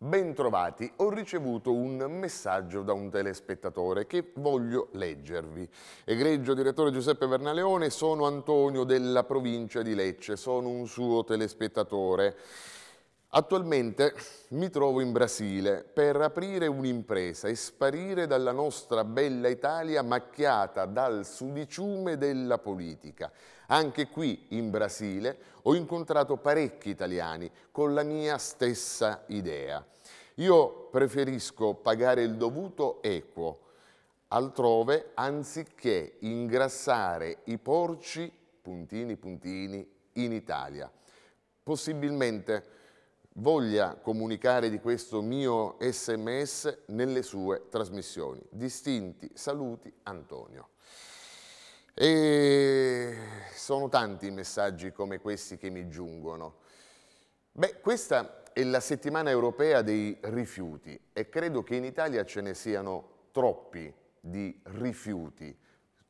Bentrovati, ho ricevuto un messaggio da un telespettatore che voglio leggervi. Egregio direttore Giuseppe Vernaleone, sono Antonio della provincia di Lecce, sono un suo telespettatore. Attualmente mi trovo in Brasile per aprire un'impresa e sparire dalla nostra bella Italia macchiata dal sudiciume della politica. Anche qui in Brasile ho incontrato parecchi italiani con la mia stessa idea. Io preferisco pagare il dovuto equo altrove anziché ingrassare i porci puntini puntini in Italia. Possibilmente voglia comunicare di questo mio sms nelle sue trasmissioni. Distinti saluti Antonio. E sono tanti i messaggi come questi che mi giungono. Beh, questa è la settimana europea dei rifiuti e credo che in Italia ce ne siano troppi di rifiuti.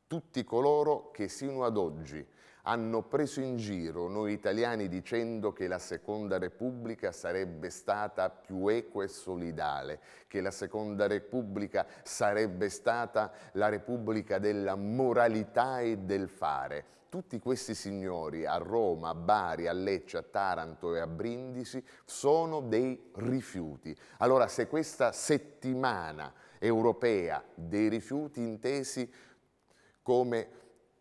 Tutti coloro che sino ad oggi hanno preso in giro noi italiani dicendo che la Seconda Repubblica sarebbe stata più equa e solidale, che la Seconda Repubblica sarebbe stata la Repubblica della moralità e del fare. Tutti questi signori a Roma, a Bari, a Lecce, a Taranto e a Brindisi sono dei rifiuti. Allora se questa settimana europea dei rifiuti intesi come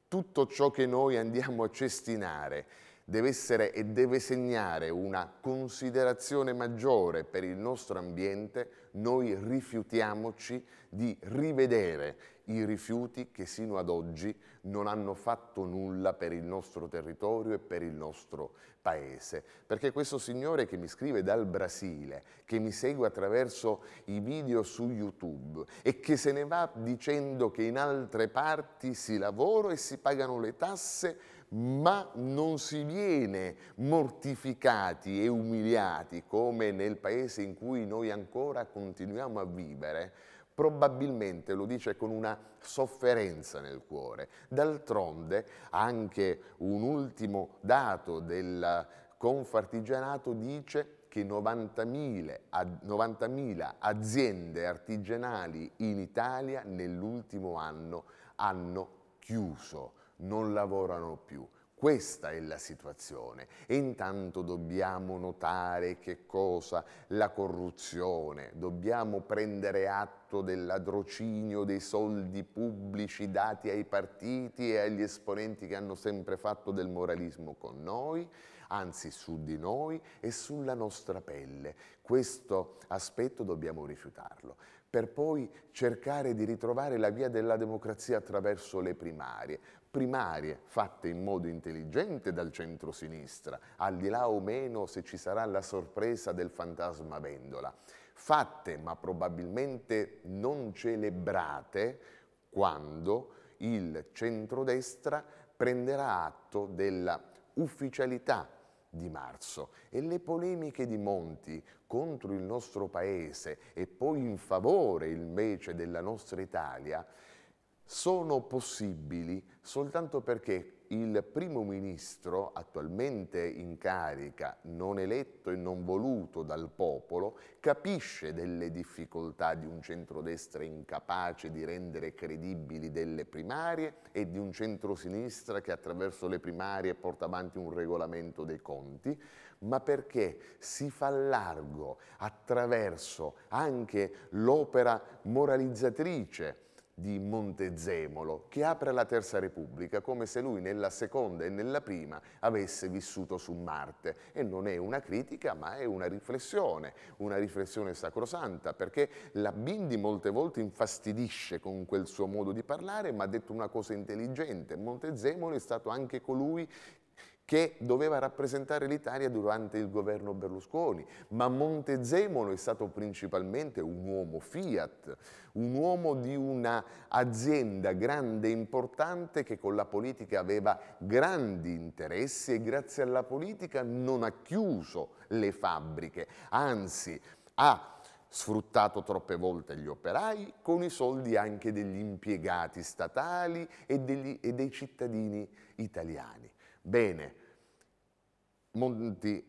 tutto ciò che noi andiamo a cestinare deve essere e deve segnare una considerazione maggiore per il nostro ambiente, noi rifiutiamoci di rivedere i rifiuti che sino ad oggi non hanno fatto nulla per il nostro territorio e per il nostro paese. Perché questo signore che mi scrive dal Brasile, che mi segue attraverso i video su YouTube e che se ne va dicendo che in altre parti si lavora e si pagano le tasse ma non si viene mortificati e umiliati come nel paese in cui noi ancora continuiamo a vivere, probabilmente lo dice con una sofferenza nel cuore. D'altronde anche un ultimo dato del Confartigianato dice che 90.000, 90.000 aziende artigianali in Italia nell'ultimo anno hanno chiuso non lavorano più. Questa è la situazione e intanto dobbiamo notare che cosa? La corruzione, dobbiamo prendere atto del ladrocinio dei soldi pubblici dati ai partiti e agli esponenti che hanno sempre fatto del moralismo con noi, anzi su di noi e sulla nostra pelle. Questo aspetto dobbiamo rifiutarlo per poi cercare di ritrovare la via della democrazia attraverso le primarie primarie fatte in modo intelligente dal centro-sinistra, al di là o meno se ci sarà la sorpresa del fantasma Vendola, fatte ma probabilmente non celebrate quando il centrodestra prenderà atto della ufficialità di marzo e le polemiche di Monti contro il nostro paese e poi in favore invece della nostra Italia sono possibili soltanto perché il primo ministro attualmente in carica, non eletto e non voluto dal popolo, capisce delle difficoltà di un centrodestra incapace di rendere credibili delle primarie e di un centrosinistra che attraverso le primarie porta avanti un regolamento dei conti, ma perché si fa largo attraverso anche l'opera moralizzatrice di Montezemolo, che apre la Terza Repubblica come se lui nella seconda e nella prima avesse vissuto su Marte. E non è una critica, ma è una riflessione, una riflessione sacrosanta, perché la Bindi molte volte infastidisce con quel suo modo di parlare, ma ha detto una cosa intelligente. Montezemolo è stato anche colui che doveva rappresentare l'Italia durante il governo Berlusconi, ma Montezemolo è stato principalmente un uomo Fiat, un uomo di un'azienda grande e importante che con la politica aveva grandi interessi e grazie alla politica non ha chiuso le fabbriche, anzi ha sfruttato troppe volte gli operai con i soldi anche degli impiegati statali e, degli, e, dei cittadini italiani. Bene, Monti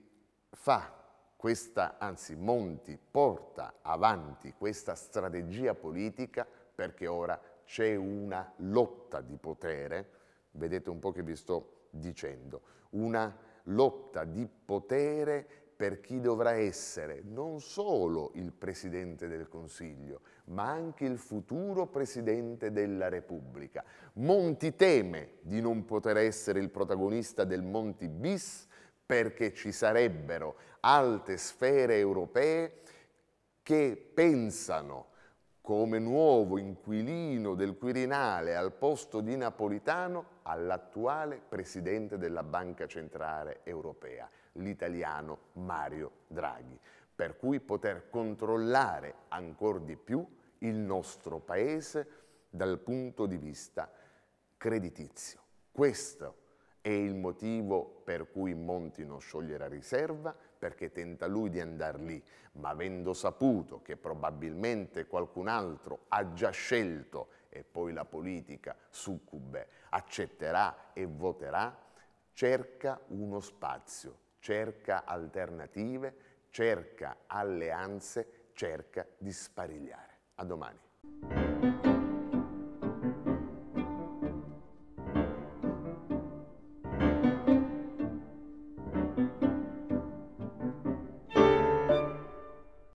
fa questa, anzi Monti porta avanti questa strategia politica perché ora c'è una lotta di potere, vedete un po' che vi sto dicendo, una lotta di potere per chi dovrà essere non solo il Presidente del Consiglio, ma anche il futuro Presidente della Repubblica. Monti teme di non poter essere il protagonista del Monti bis perché ci sarebbero alte sfere europee che pensano come nuovo inquilino del Quirinale al posto di Napolitano all'attuale Presidente della Banca Centrale Europea, l'italiano Mario Draghi, per cui poter controllare ancora di più il nostro Paese dal punto di vista creditizio. Questo è il motivo per cui Monti non sciogliere la riserva, perché tenta lui di andare lì, ma avendo saputo che probabilmente qualcun altro ha già scelto e poi la politica succube accetterà e voterà, cerca uno spazio, cerca alternative, cerca alleanze, cerca di sparigliare. A domani.